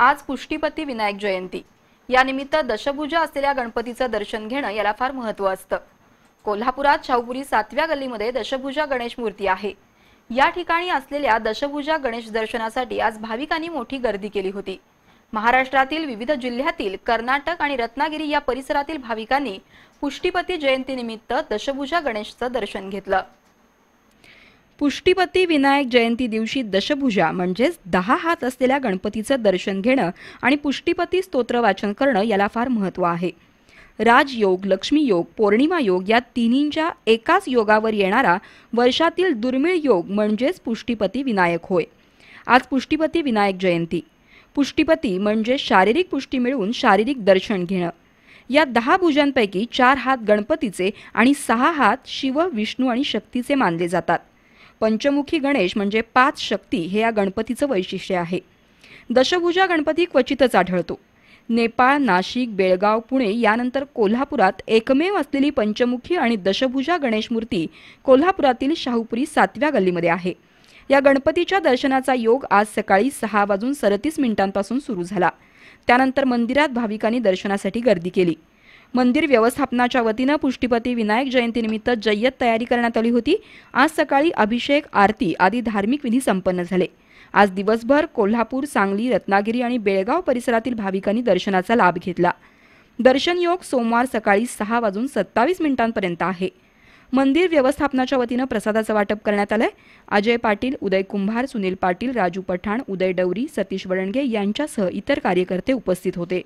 आज पुष्टीपती विनायक जयंती यानिमित्त दशभुजा असलेल्या गणपतीचं दर्शन घेणं याला फार महत्व असतं कोल्हापुरात शाहूपुरी सातव्या गल्लीमध्ये दशभुजा गणेश मूर्ती आहे या ठिकाणी असलेल्या दशभुजा गणेश दर्शनासाठी आज भाविकांनी मोठी गर्दी केली होती महाराष्ट्रातील विविध जिल्ह्यातील कर्नाटक आणि रत्नागिरी या परिसरातील भाविकांनी पुष्टीपती जयंतीनिमित्त दशभुजा गणेशचं दर्शन घेतलं पुष्टीपती विनायक जयंती दिवशी दशभुजा म्हणजेच दहा हात असलेल्या गणपतीचं दर्शन घेणं आणि पुष्टीपती स्तोत्र वाचन करणं याला फार महत्त्व आहे राजयोग लक्ष्मी योग पौर्णिमा योग या तिन्हींच्या एकाच योगावर येणारा वर्षातील दुर्मिळ योग म्हणजेच पुष्टीपती विनायक होय आज पुष्टीपती विनायक जयंती पुष्टीपती म्हणजे शारीरिक पुष्टी मिळवून शारीरिक दर्शन घेणं या दहा भुजांपैकी चार हात गणपतीचे आणि सहा हात शिव विष्णू आणि शक्तीचे मानले जातात पंचमुखी गणेश म्हणजे पाच शक्ती हे या गणपतीचं वैशिष्ट्य आहे दशभुजा गणपती क्वचितच आढळतो नेपाळ नाशिक बेळगाव पुणे यानंतर कोल्हापुरात एकमेव असलेली पंचमुखी आणि दशभुजा गणेश मूर्ती कोल्हापुरातील शाहूपुरी सातव्या गल्लीमध्ये आहे या गणपतीच्या दर्शनाचा योग आज सकाळी सहा वाजून सदतीस मिनिटांपासून सुरू झाला त्यानंतर मंदिरात भाविकांनी दर्शनासाठी गर्दी केली मंदिर व्यवस्थापनाच्या वतीनं पुष्टीपती विनायक जयंतीनिमित्त जय्यत तयारी करण्यात आली होती आज सकाळी अभिषेक आरती आदी धार्मिक विधी संपन्न झाले आज दिवसभर कोल्हापूर सांगली रत्नागिरी आणि बेळगाव परिसरातील भाविकांनी दर्शनाचा लाभ घेतला दर्शन योग सोमवार सकाळी सहा वाजून सत्तावीस मिनिटांपर्यंत आहे मंदिर व्यवस्थापनाच्या वतीनं प्रसादाचं वाटप करण्यात आलंय अजय पाटील उदय कुंभार सुनील पाटील राजू पठाण उदय डवरी सतीश वळणगे यांच्यासह इतर कार्यकर्ते उपस्थित होते